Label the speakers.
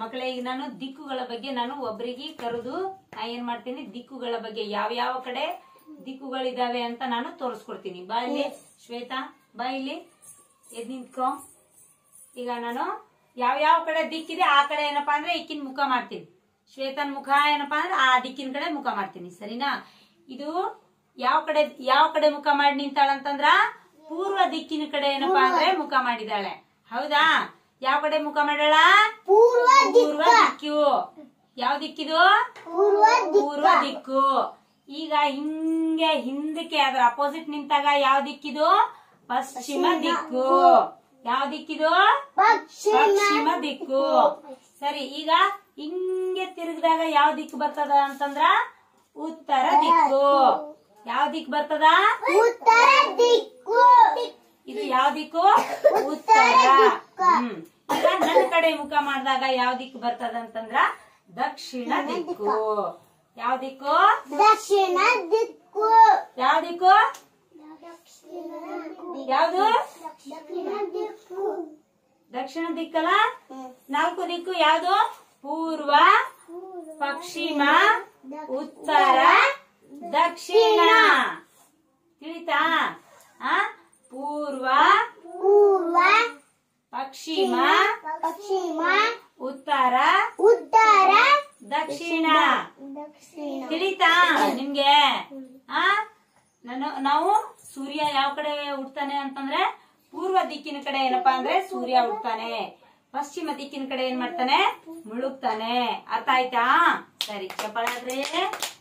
Speaker 1: ಮಕ್ಕಳೇ ಈಗ ನಾನು ದಿಕ್ಕುಗಳ ಬಗ್ಗೆ ನಾನು ಒಬ್ರಿಗೆ ಕರೆದು ನಾ ಏನ್ ಮಾಡ್ತೀನಿ ದಿಕ್ಕುಗಳ ಬಗ್ಗೆ ಯಾವ ಯಾವ ಕಡೆ ದಿಕ್ಕುಗಳಿದಾವೆ ಅಂತ ನಾನು ತೋರಿಸ್ಕೊಡ್ತೀನಿ ಬಾ ಇಲ್ಲಿ ಶ್ವೇತಾ ಬಾ ಇಲ್ಲಿ ಎದ್ ನಿಂತ್ಕೋ ಈಗ ನಾನು ಯಾವ ಯಾವ ಕಡೆ ದಿಕ್ಕಿದೆ ಆ ಕಡೆ ಏನಪ್ಪಾ ಅಂದ್ರೆ ಇಕ್ಕಿನ ಮುಖ ಮಾಡ್ತೀನಿ ಶ್ವೇತನ್ ಮುಖ ಏನಪ್ಪಾ ಅಂದ್ರೆ ಆ ದಿಕ್ಕಿನ ಕಡೆ ಮುಖ ಮಾಡ್ತೀನಿ ಸರಿನಾ ಇದು ಯಾವ ಕಡೆ ಯಾವ ಕಡೆ ಮುಖ ಮಾಡಿ ನಿಂತಾಳಂತಂದ್ರ ಪೂರ್ವ ದಿಕ್ಕಿನ ಕಡೆ ಏನಪ್ಪಾ ಅಂದ್ರೆ ಮುಖ ಮಾಡಿದಾಳೆ ಹೌದಾ ಯಾವ ಕಡೆ ಮುಖ ಮಾಡೋಣ ಪೂರ್ವ ದಿಕ್ಕು ಯಾವ ದಿಕ್ಕಿದು ಪೂರ್ವ ದಿಕ್ಕು ಈಗ ಹಿಂಗೆ ಹಿಂದಕ್ಕೆ ಅದ್ರ ಅಪೋಸಿಟ್ ನಿಂತಾಗ ಯಾವ ದಿಕ್ಕಿದು ಪಶ್ಚಿಮ ದಿಕ್ಕು ಯಾವ ದಿಕ್ಕಿದು ಪಶ್ಚಿಮ ದಿಕ್ಕು ಸರಿ ಈಗ ಹಿಂಗೆ ತಿರುಗಿದಾಗ ಯಾವ ದಿಕ್ಕು ಬರ್ತದ ಅಂತಂದ್ರ ಉತ್ತರ ದಿಕ್ಕು ಯಾವ ದಿಕ್ಕು ಬರ್ತದ ಉತ್ತರ ದಿಕ್ಕು ಇದು ಯಾವ ದಿಕ್ಕು ಉತ್ತರ ಮುಖ ನನ್ನ ಕಡೆ ಮುಖ ಮಾಡಿದಾಗ ಯಾವ ದಿಕ್ಕು ಬರ್ತದಂತಂದ್ರ ದಕ್ಷಿಣ ದಿಕ್ಕು ಯಾವ ದಿಕ್ಕು ದಕ್ಷಿಣ ದಿಕ್ಕು ಯಾವ ದಿಕ್ಕು ಯಾವುದು ದಕ್ಷಿಣ ದಿಕ್ಕಲ್ಲ ನಾಲ್ಕು ದಿಕ್ಕು ಯಾವ್ದು ಪೂರ್ವ ಪಶ್ಚಿಮ ಉತ್ತರ ದಕ್ಷಿಣ ಪಶ್ಚಿಮ ಪಶ್ಚಿಮ ಉತ್ತರ ಉತ್ತರ ದಕ್ಷಿಣ ದಕ್ಷಿಣ ತಿಳಿತಾ ನಿಮ್ಗೆ ಆ ನಾನು ನಾವು ಸೂರ್ಯ ಯಾವ ಕಡೆ ಹುಡ್ತಾನೆ ಅಂತಂದ್ರೆ ಪೂರ್ವ ದಿಕ್ಕಿನ ಕಡೆ ಏನಪ್ಪಾ ಅಂದ್ರೆ ಸೂರ್ಯ ಹುಡ್ತಾನೆ ಪಶ್ಚಿಮ ದಿಕ್ಕಿನ ಕಡೆ ಏನ್ ಮಾಡ್ತಾನೆ ಮುಳುಗ್ತಾನೆ ಅರ್ಥ ಆಯ್ತಾ ಸರಿ ಚಪ್ಪಾಳೆ